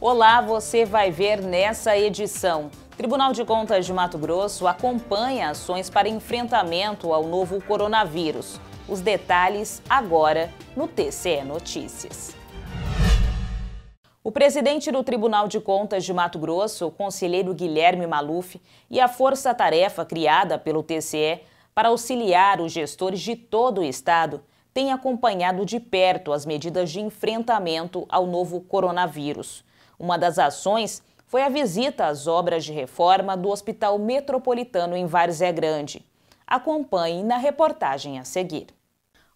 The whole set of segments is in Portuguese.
Olá, você vai ver nessa edição. Tribunal de Contas de Mato Grosso acompanha ações para enfrentamento ao novo coronavírus. Os detalhes agora no TCE Notícias. O presidente do Tribunal de Contas de Mato Grosso, o conselheiro Guilherme Maluf, e a força-tarefa criada pelo TCE para auxiliar os gestores de todo o estado têm acompanhado de perto as medidas de enfrentamento ao novo coronavírus. Uma das ações foi a visita às obras de reforma do Hospital Metropolitano em Várzea Grande. Acompanhe na reportagem a seguir.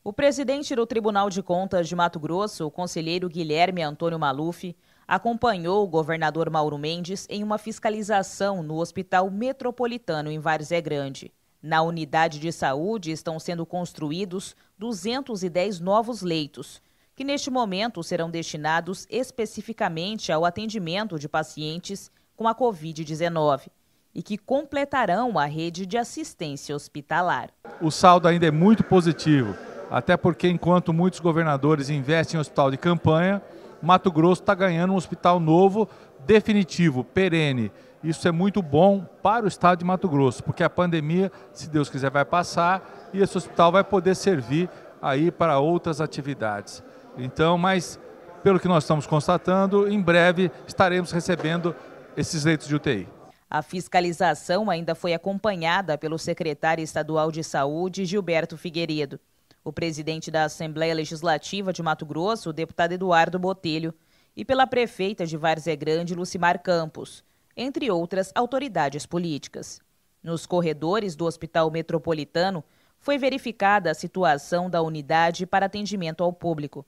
O presidente do Tribunal de Contas de Mato Grosso, o conselheiro Guilherme Antônio Maluf, acompanhou o governador Mauro Mendes em uma fiscalização no Hospital Metropolitano em Várzea Grande. Na unidade de saúde estão sendo construídos 210 novos leitos, que neste momento serão destinados especificamente ao atendimento de pacientes com a Covid-19 e que completarão a rede de assistência hospitalar. O saldo ainda é muito positivo, até porque enquanto muitos governadores investem em hospital de campanha, Mato Grosso está ganhando um hospital novo, definitivo, perene. Isso é muito bom para o estado de Mato Grosso, porque a pandemia, se Deus quiser, vai passar e esse hospital vai poder servir aí para outras atividades. Então, mas pelo que nós estamos constatando, em breve estaremos recebendo esses leitos de UTI. A fiscalização ainda foi acompanhada pelo secretário estadual de Saúde, Gilberto Figueiredo. O presidente da Assembleia Legislativa de Mato Grosso, o deputado Eduardo Botelho, e pela prefeita de Várzea Grande, Lucimar Campos, entre outras autoridades políticas. Nos corredores do Hospital Metropolitano, foi verificada a situação da unidade para atendimento ao público.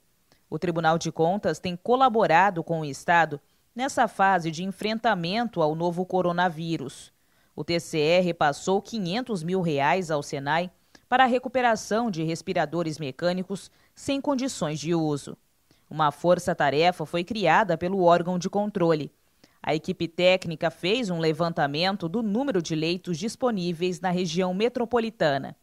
O Tribunal de Contas tem colaborado com o Estado nessa fase de enfrentamento ao novo coronavírus. O TCE repassou 500 mil reais ao Senai para a recuperação de respiradores mecânicos sem condições de uso. Uma força-tarefa foi criada pelo órgão de controle. A equipe técnica fez um levantamento do número de leitos disponíveis na região metropolitana.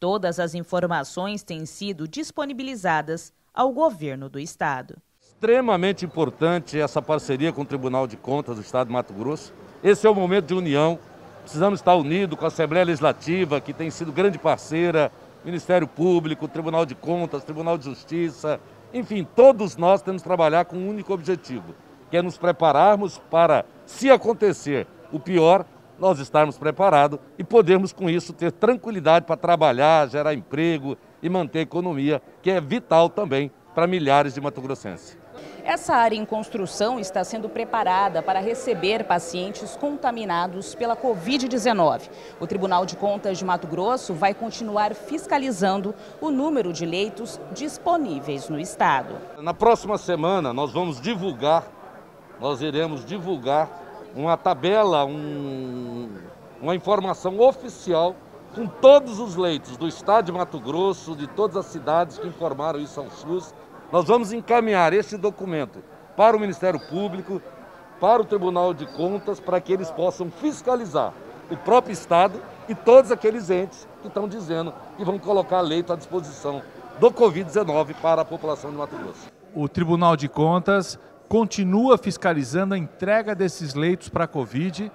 Todas as informações têm sido disponibilizadas ao governo do estado. Extremamente importante essa parceria com o Tribunal de Contas do Estado de Mato Grosso. Esse é o momento de união. Precisamos estar unidos com a Assembleia Legislativa, que tem sido grande parceira, Ministério Público, Tribunal de Contas, Tribunal de Justiça, enfim, todos nós temos que trabalhar com um único objetivo, que é nos prepararmos para, se acontecer o pior, nós estarmos preparados e podermos, com isso, ter tranquilidade para trabalhar, gerar emprego e manter a economia, que é vital também para milhares de matogrossenses. Essa área em construção está sendo preparada para receber pacientes contaminados pela Covid-19. O Tribunal de Contas de Mato Grosso vai continuar fiscalizando o número de leitos disponíveis no estado. Na próxima semana, nós vamos divulgar, nós iremos divulgar uma tabela, um, uma informação oficial com todos os leitos do estado de Mato Grosso, de todas as cidades que informaram isso ao SUS. Nós vamos encaminhar esse documento para o Ministério Público, para o Tribunal de Contas, para que eles possam fiscalizar o próprio Estado e todos aqueles entes que estão dizendo que vão colocar leito à disposição do Covid-19 para a população de Mato Grosso. O Tribunal de Contas continua fiscalizando a entrega desses leitos para a Covid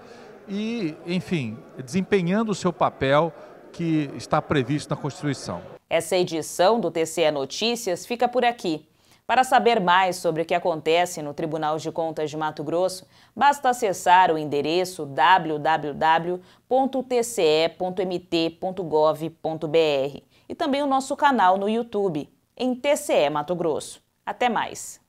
e, enfim, desempenhando o seu papel que está previsto na Constituição. Essa edição do TCE Notícias fica por aqui. Para saber mais sobre o que acontece no Tribunal de Contas de Mato Grosso, basta acessar o endereço www.tce.mt.gov.br e também o nosso canal no YouTube, em TCE Mato Grosso. Até mais!